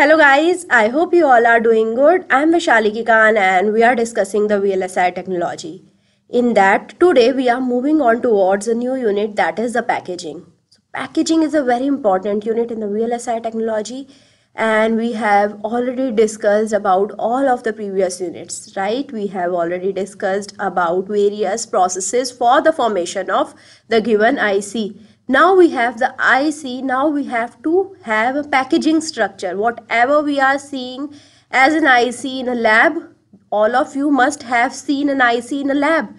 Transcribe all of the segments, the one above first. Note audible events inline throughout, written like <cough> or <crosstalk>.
Hello guys, I hope you all are doing good. I am Vishali Kikan and we are discussing the VLSI technology. In that, today we are moving on towards a new unit that is the packaging. So packaging is a very important unit in the VLSI technology and we have already discussed about all of the previous units, right? We have already discussed about various processes for the formation of the given IC now we have the IC now we have to have a packaging structure whatever we are seeing as an IC in a lab all of you must have seen an IC in a lab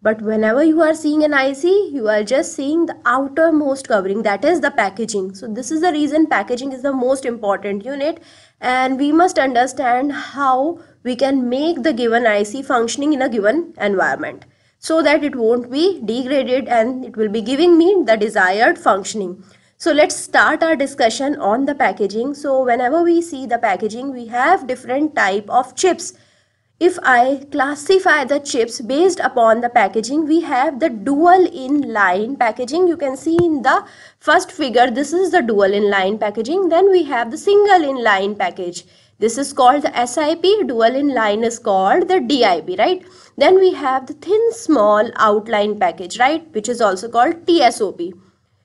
but whenever you are seeing an IC you are just seeing the outermost covering that is the packaging so this is the reason packaging is the most important unit and we must understand how we can make the given IC functioning in a given environment so that it won't be degraded and it will be giving me the desired functioning. So let's start our discussion on the packaging. So whenever we see the packaging, we have different type of chips. If I classify the chips based upon the packaging, we have the dual in-line packaging. You can see in the first figure, this is the dual in-line packaging. Then we have the single in-line package. This is called the SIP, dual in line is called the DIP, right? Then we have the thin small outline package, right? Which is also called TSOP.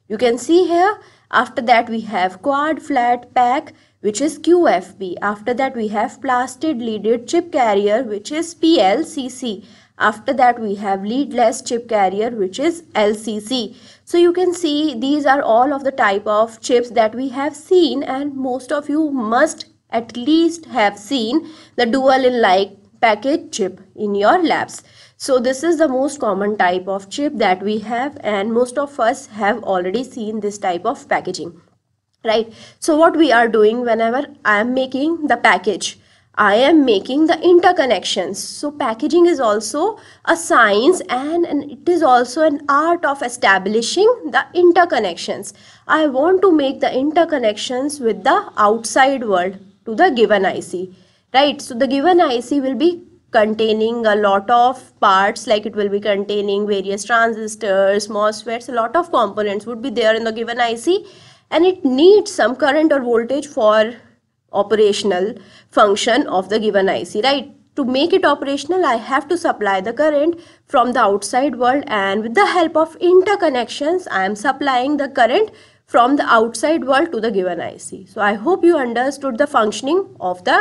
You can see here, after that we have quad flat pack, which is QFP. After that we have plastic leaded chip carrier, which is PLCC. After that we have leadless chip carrier which is LCC. So you can see these are all of the type of chips that we have seen and most of you must at least have seen the dual in like package chip in your labs. So this is the most common type of chip that we have and most of us have already seen this type of packaging. Right. So what we are doing whenever I am making the package, I am making the interconnections. So packaging is also a science and, and, it is also an art of establishing the interconnections. I want to make the interconnections with the outside world to the given IC, right? So the given IC will be containing a lot of parts like it will be containing various transistors, MOSFETs, a lot of components would be there in the given IC and it needs some current or voltage for operational function of the given IC, right? To make it operational, I have to supply the current from the outside world and with the help of interconnections, I am supplying the current from the outside world to the given IC. So I hope you understood the functioning of the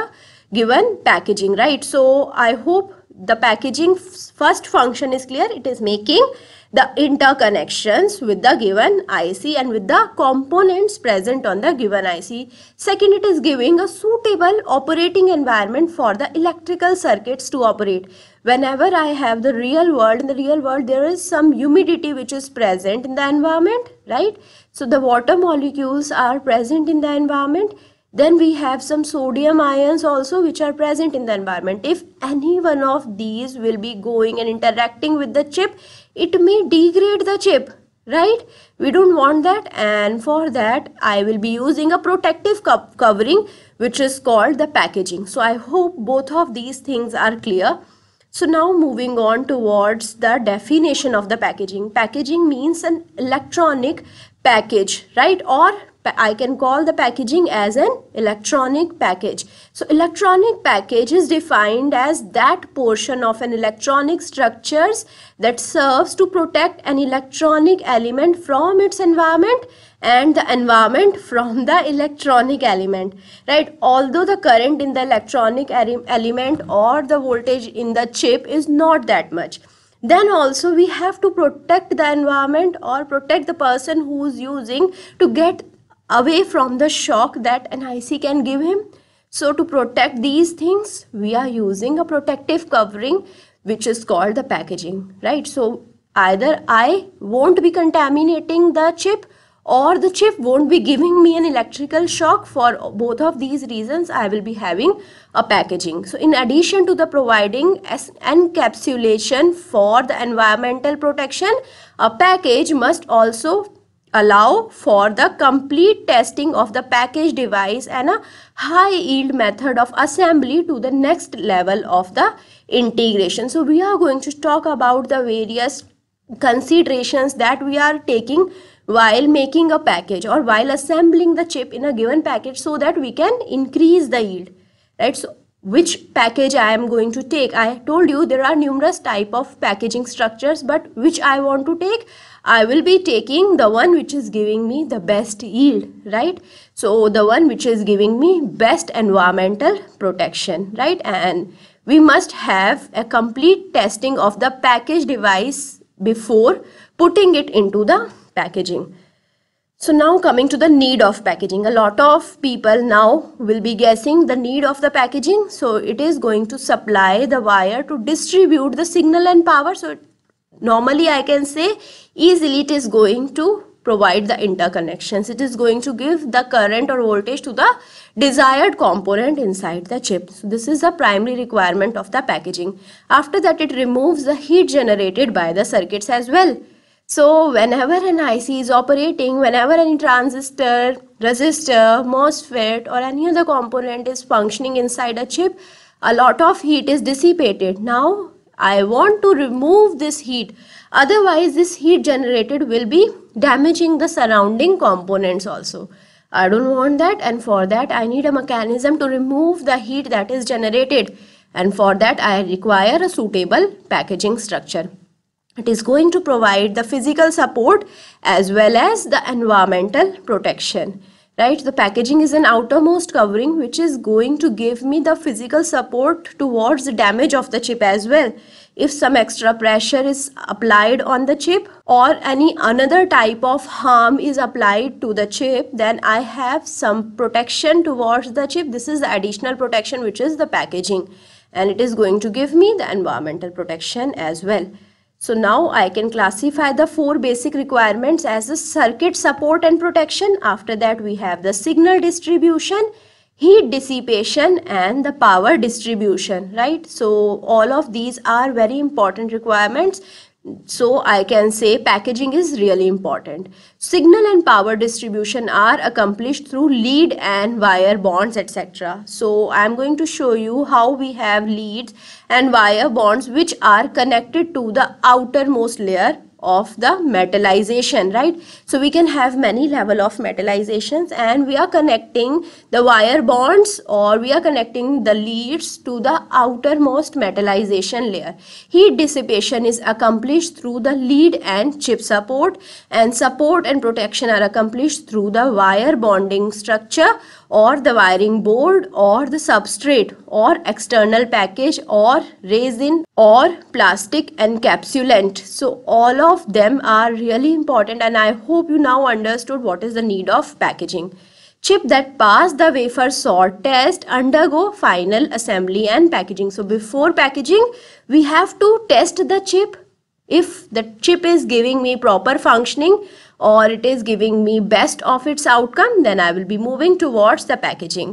given packaging, right? So I hope the packaging first function is clear. It is making the interconnections with the given IC and with the components present on the given IC. Second, it is giving a suitable operating environment for the electrical circuits to operate. Whenever I have the real world, in the real world there is some humidity which is present in the environment, right? So the water molecules are present in the environment then we have some sodium ions also which are present in the environment if any one of these will be going and interacting with the chip it may degrade the chip right we don't want that and for that i will be using a protective covering which is called the packaging so i hope both of these things are clear so now moving on towards the definition of the packaging packaging means an electronic package right or I can call the packaging as an electronic package. So electronic package is defined as that portion of an electronic structures that serves to protect an electronic element from its environment and the environment <laughs> from the electronic element right although the current in the electronic element or the voltage in the chip is not that much then also we have to protect the environment or protect the person who is using to get away from the shock that an IC can give him. So to protect these things, we are using a protective covering which is called the packaging, right? So either I won't be contaminating the chip or the chip won't be giving me an electrical shock for both of these reasons I will be having a packaging. So in addition to the providing encapsulation for the environmental protection, a package must also allow for the complete testing of the package device and a high yield method of assembly to the next level of the integration. So we are going to talk about the various considerations that we are taking while making a package or while assembling the chip in a given package so that we can increase the yield right so which package I am going to take. I told you there are numerous type of packaging structures but which I want to take I will be taking the one which is giving me the best yield, right? So the one which is giving me best environmental protection, right? And we must have a complete testing of the package device before putting it into the packaging. So now coming to the need of packaging. A lot of people now will be guessing the need of the packaging. So it is going to supply the wire to distribute the signal and power. So it normally I can say easily it is going to provide the interconnections. It is going to give the current or voltage to the desired component inside the chip. So this is the primary requirement of the packaging. After that, it removes the heat generated by the circuits as well. So whenever an IC is operating, whenever any transistor, resistor, MOSFET or any other component is functioning inside a chip, a lot of heat is dissipated. Now I want to remove this heat. Otherwise, this heat generated will be damaging the surrounding components also. I don't want that and for that I need a mechanism to remove the heat that is generated and for that I require a suitable packaging structure. It is going to provide the physical support as well as the environmental protection right the packaging is an outermost covering which is going to give me the physical support towards the damage of the chip as well if some extra pressure is applied on the chip or any another type of harm is applied to the chip then i have some protection towards the chip this is the additional protection which is the packaging and it is going to give me the environmental protection as well so now I can classify the four basic requirements as the circuit support and protection. After that we have the signal distribution, heat dissipation and the power distribution, right? So all of these are very important requirements so I can say packaging is really important. Signal and power distribution are accomplished through lead and wire bonds etc. So I am going to show you how we have leads and wire bonds which are connected to the outermost layer of the metallization right so we can have many level of metallizations and we are connecting the wire bonds or we are connecting the leads to the outermost metallization layer heat dissipation is accomplished through the lead and chip support and support and protection are accomplished through the wire bonding structure or the wiring board or the substrate or external package or resin or plastic encapsulant so all of them are really important and i hope you now understood what is the need of packaging chip that pass the wafer sort test undergo final assembly and packaging so before packaging we have to test the chip if the chip is giving me proper functioning or it is giving me best of its outcome, then I will be moving towards the packaging.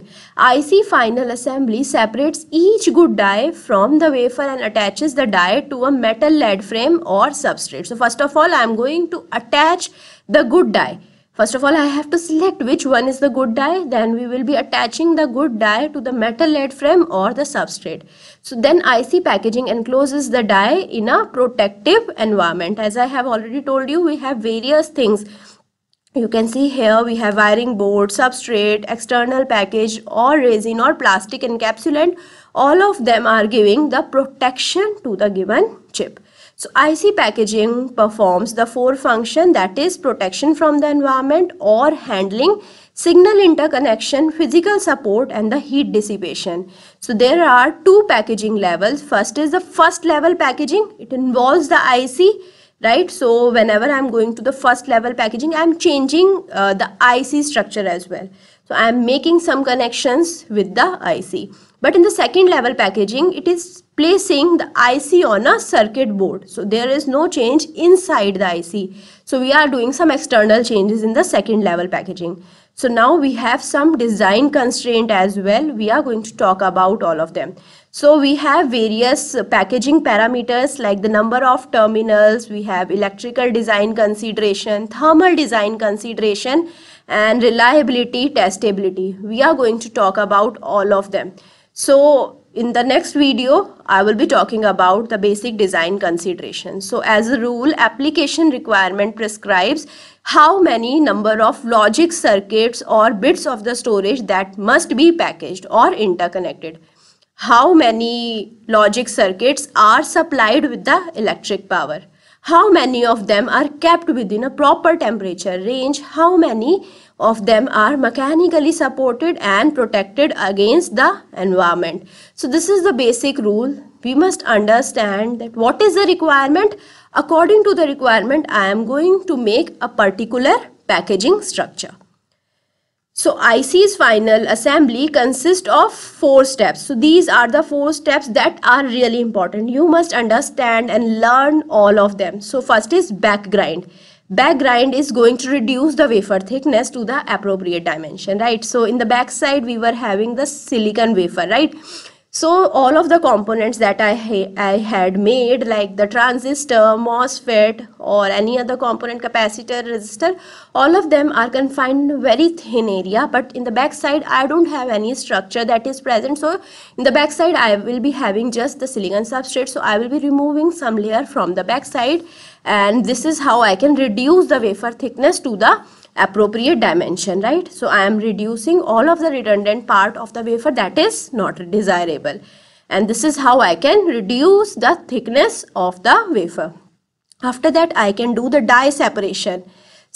IC final assembly separates each good die from the wafer and attaches the die to a metal lead frame or substrate. So first of all, I am going to attach the good die First of all, I have to select which one is the good die. Then we will be attaching the good die to the metal lead frame or the substrate. So then IC packaging encloses the die in a protective environment. As I have already told you, we have various things. You can see here we have wiring board, substrate, external package or resin or plastic encapsulant. All of them are giving the protection to the given chip. So IC packaging performs the four function that is protection from the environment or handling signal interconnection, physical support and the heat dissipation. So there are two packaging levels. First is the first level packaging. It involves the IC right so whenever i'm going to the first level packaging i'm changing uh, the ic structure as well so i'm making some connections with the ic but in the second level packaging, it is placing the IC on a circuit board. So there is no change inside the IC. So we are doing some external changes in the second level packaging. So now we have some design constraint as well. We are going to talk about all of them. So we have various packaging parameters like the number of terminals, we have electrical design consideration, thermal design consideration and reliability, testability. We are going to talk about all of them. So in the next video, I will be talking about the basic design considerations. So as a rule, application requirement prescribes how many number of logic circuits or bits of the storage that must be packaged or interconnected. How many logic circuits are supplied with the electric power how many of them are kept within a proper temperature range, how many of them are mechanically supported and protected against the environment. So this is the basic rule. We must understand that what is the requirement? According to the requirement, I am going to make a particular packaging structure. So IC's final assembly consists of four steps. So these are the four steps that are really important. You must understand and learn all of them. So first is back grind. Back grind is going to reduce the wafer thickness to the appropriate dimension, right? So in the back side, we were having the silicon wafer, right? so all of the components that I, ha I had made like the transistor, MOSFET or any other component capacitor, resistor, all of them are confined very thin area but in the backside I don't have any structure that is present so in the backside I will be having just the silicon substrate so I will be removing some layer from the backside and this is how I can reduce the wafer thickness to the appropriate dimension right so i am reducing all of the redundant part of the wafer that is not desirable and this is how i can reduce the thickness of the wafer after that i can do the die separation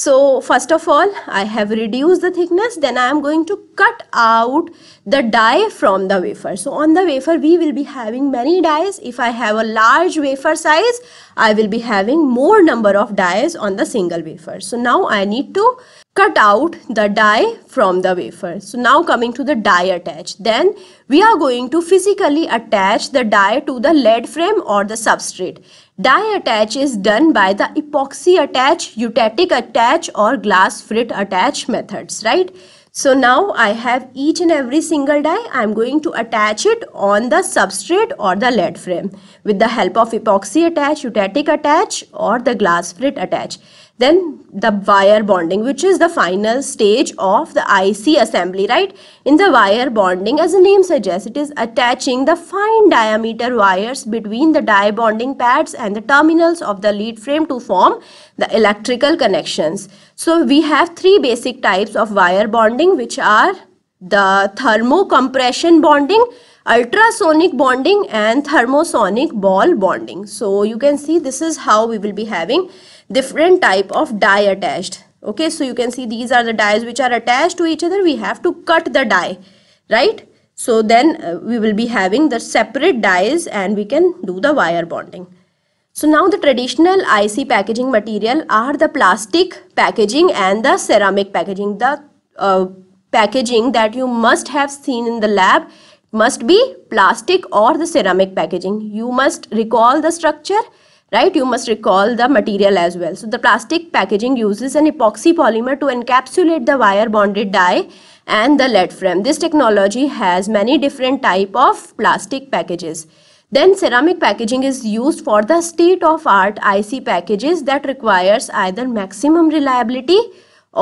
so first of all i have reduced the thickness then i am going to cut out the die from the wafer so on the wafer we will be having many dies. if i have a large wafer size I will be having more number of dies on the single wafer. So now I need to cut out the die from the wafer. So now coming to the die attach. Then we are going to physically attach the die to the lead frame or the substrate. Die attach is done by the epoxy attach, eutatic attach or glass frit attach methods, right? So now I have each and every single die. I'm going to attach it on the substrate or the lead frame with the help of epoxy attach, eutatic attach or the glass frit attach. Then the wire bonding, which is the final stage of the IC assembly, right? In the wire bonding, as the name suggests, it is attaching the fine diameter wires between the die bonding pads and the terminals of the lead frame to form the electrical connections. So we have three basic types of wire bonding, which are the thermocompression bonding, ultrasonic bonding and thermosonic ball bonding. So you can see this is how we will be having different type of die attached okay so you can see these are the dies which are attached to each other we have to cut the die right so then uh, we will be having the separate dies and we can do the wire bonding so now the traditional IC packaging material are the plastic packaging and the ceramic packaging the uh, packaging that you must have seen in the lab must be plastic or the ceramic packaging you must recall the structure right you must recall the material as well so the plastic packaging uses an epoxy polymer to encapsulate the wire bonded die and the lead frame this technology has many different type of plastic packages then ceramic packaging is used for the state of art IC packages that requires either maximum reliability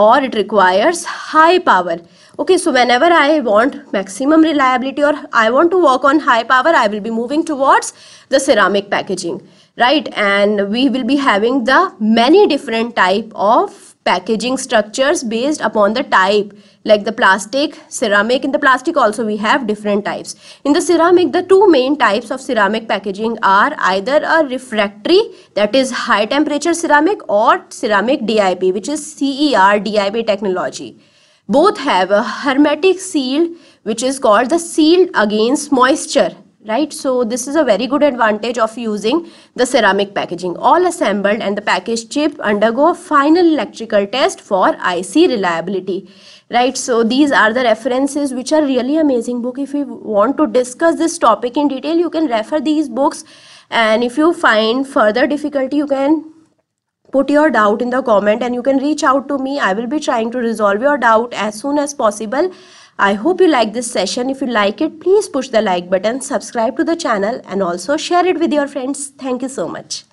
or it requires high power. Okay, so whenever I want maximum reliability or I want to work on high power, I will be moving towards the ceramic packaging right and we will be having the many different type of packaging structures based upon the type like the plastic ceramic in the plastic also we have different types in the ceramic the two main types of ceramic packaging are either a refractory that is high temperature ceramic or ceramic dip which is cer dip technology both have a hermetic seal which is called the seal against moisture right so this is a very good advantage of using the ceramic packaging all assembled and the packaged chip undergo final electrical test for IC reliability right so these are the references which are really amazing book if you want to discuss this topic in detail you can refer these books and if you find further difficulty you can put your doubt in the comment and you can reach out to me i will be trying to resolve your doubt as soon as possible I hope you like this session. If you like it, please push the like button, subscribe to the channel and also share it with your friends. Thank you so much.